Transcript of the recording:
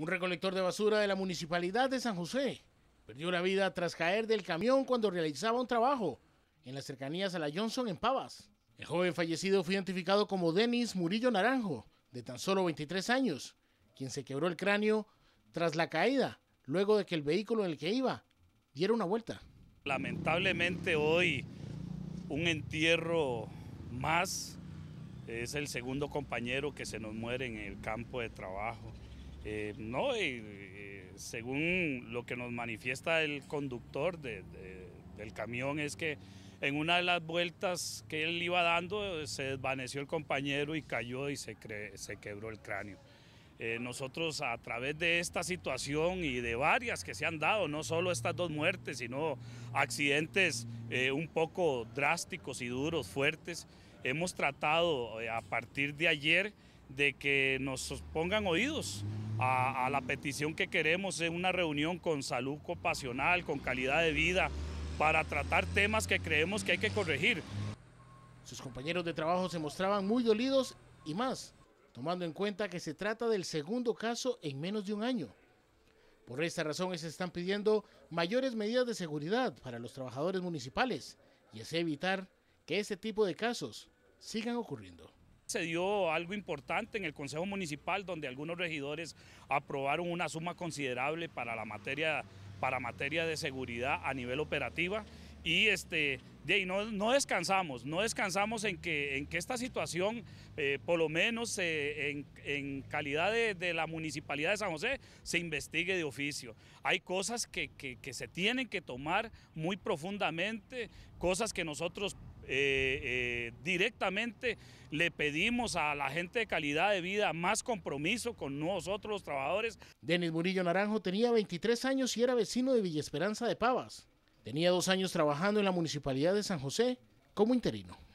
Un recolector de basura de la municipalidad de San José perdió la vida tras caer del camión cuando realizaba un trabajo en las cercanías a la Johnson en Pavas. El joven fallecido fue identificado como Denis Murillo Naranjo, de tan solo 23 años, quien se quebró el cráneo tras la caída, luego de que el vehículo en el que iba diera una vuelta. Lamentablemente hoy un entierro más, es el segundo compañero que se nos muere en el campo de trabajo. Eh, no, eh, según lo que nos manifiesta el conductor del camión es que en una de las vueltas que él iba dando eh, se desvaneció el compañero y cayó y se, se quebró el cráneo. nosotros a través de esta situación y de varias que se han dado, no solo estas dos muertes, sino accidentes un poco drásticos y duros, fuertes, hemos tratado a partir de ayer de que nos pongan oídos a, la petición que queremos es una reunión con salud compasional, con calidad de vida, para tratar temas que creemos que hay que corregir. Sus compañeros de trabajo se mostraban muy dolidos y más, tomando en cuenta que se trata del segundo caso en menos de un año. Por esta razón se están pidiendo mayores medidas de seguridad para los trabajadores municipales y es evitar que este tipo de casos sigan ocurriendo. Se dio algo importante en el Consejo Municipal donde algunos regidores aprobaron una suma considerable para la materia, para materia de seguridad a nivel operativa y este, de no, descansamos, no descansamos en que, en que esta situación, eh, por lo menos eh, en, calidad de, la Municipalidad de San José, se investigue de oficio. Hay cosas que se tienen que tomar muy profundamente, cosas que nosotros eh, eh, directamente le pedimos a la gente de calidad de vida más compromiso con nosotros los trabajadores. Denis Murillo Naranjo tenía 23 años y era vecino de Villa Esperanza de Pavas. Tenía dos años trabajando en la municipalidad de San José como interino.